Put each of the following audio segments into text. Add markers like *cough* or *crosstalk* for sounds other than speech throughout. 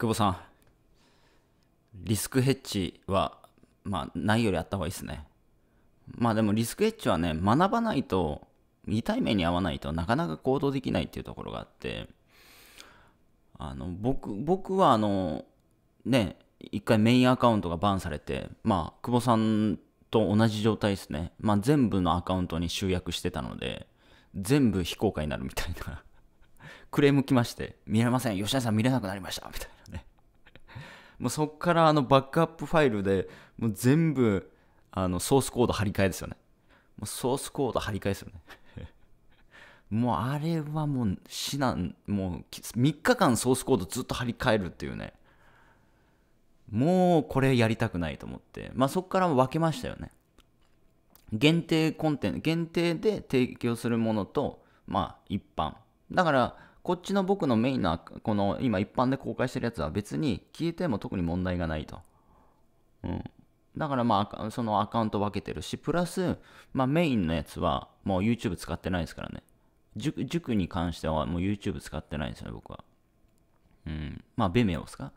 久保さん、リスクヘッジは、まあ、ないよりあった方がいいですね。まあでもリスクヘッジはね、学ばないと、痛い目に遭わないとなかなか行動できないっていうところがあって、あの、僕、僕はあの、ね、一回メインアカウントがバンされて、まあ、久保さんと同じ状態ですね。まあ、全部のアカウントに集約してたので、全部非公開になるみたいなクレーム来まして、見れません、吉田さん見れなくなりました、みたいなね。*laughs* もうそっからあのバックアップファイルで、もう全部、あの、ソースコード張り替えですよね。もうソースコード張り替えですよね。*laughs* もうあれはもう至難、もう3日間ソースコードずっと張り替えるっていうね。もうこれやりたくないと思って。まあそこから分けましたよね。限定コンテンツ、限定で提供するものと、まあ一般。だから、こっちの僕のメインな、この今一般で公開してるやつは別に消えても特に問題がないと。うん。だからまあ、そのアカウント分けてるし、プラス、まあメインのやつはもう YouTube 使ってないですからね。塾塾に関してはもう YouTube 使ってないんですよね、僕は。うん。まあ、ベメオですか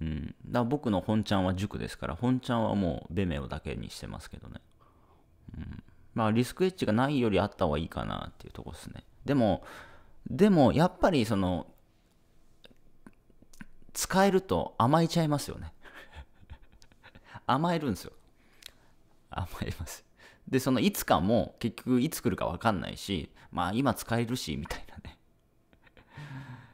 うん。だから僕の本ちゃんは塾ですから、本ちゃんはもうベメオだけにしてますけどね。うん。まあ、リスクエッジがないよりあった方がいいかなっていうとこですね。でも、でもやっぱりその使えると甘えちゃいますよね *laughs* 甘えるんですよ甘えますでそのいつかも結局いつ来るか分かんないしまあ今使えるしみたいなね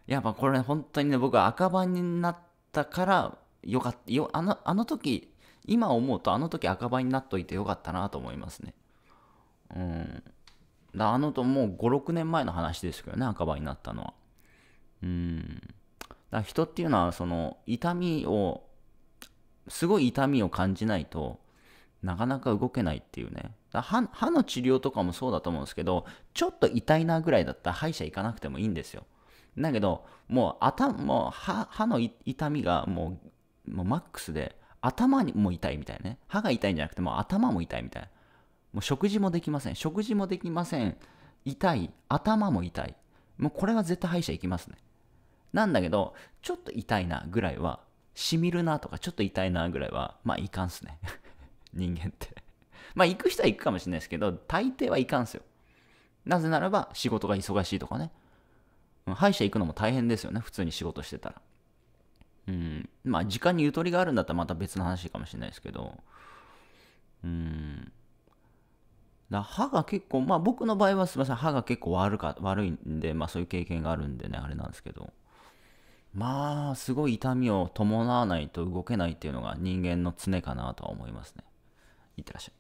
やっぱこれ本当にね僕は赤番になったからよかったよあのあの時今思うとあの時赤番になっといてよかったなと思いますねうんあのともう56年前の話ですけどね赤羽になったのはうんだ人っていうのはその痛みをすごい痛みを感じないとなかなか動けないっていうね歯歯の治療とかもそうだと思うんですけどちょっと痛いなぐらいだったら歯医者行かなくてもいいんですよだけどもう頭もう歯の痛みがもうもうマックスで頭にも痛いみたいなね歯が痛いんじゃなくても頭も痛いみたいなもう食事もできません。食事もできません。痛い。頭も痛い。もうこれは絶対歯医者行きますね。なんだけど、ちょっと痛いなぐらいは、しみるなとか、ちょっと痛いなぐらいは、まあいかんすね。*laughs* 人間ってまあ行く人は行くかもしれないですけど、大抵はいかんすよ。なぜならば仕事が忙しいとかね。歯医者行くのも大変ですよね、普通に仕事してたら。うん、まあ時間にゆとりがあるんだったらまた別の話かもしれないですけど、うん、だ歯が結構、まあ僕の場合はすみません、歯が結構悪か悪いんで、まあそういう経験があるんでね、あれなんですけど、まあ、すごい痛みを伴わないと動けないっていうのが人間の常かなとは思いますね。いってらっしゃい。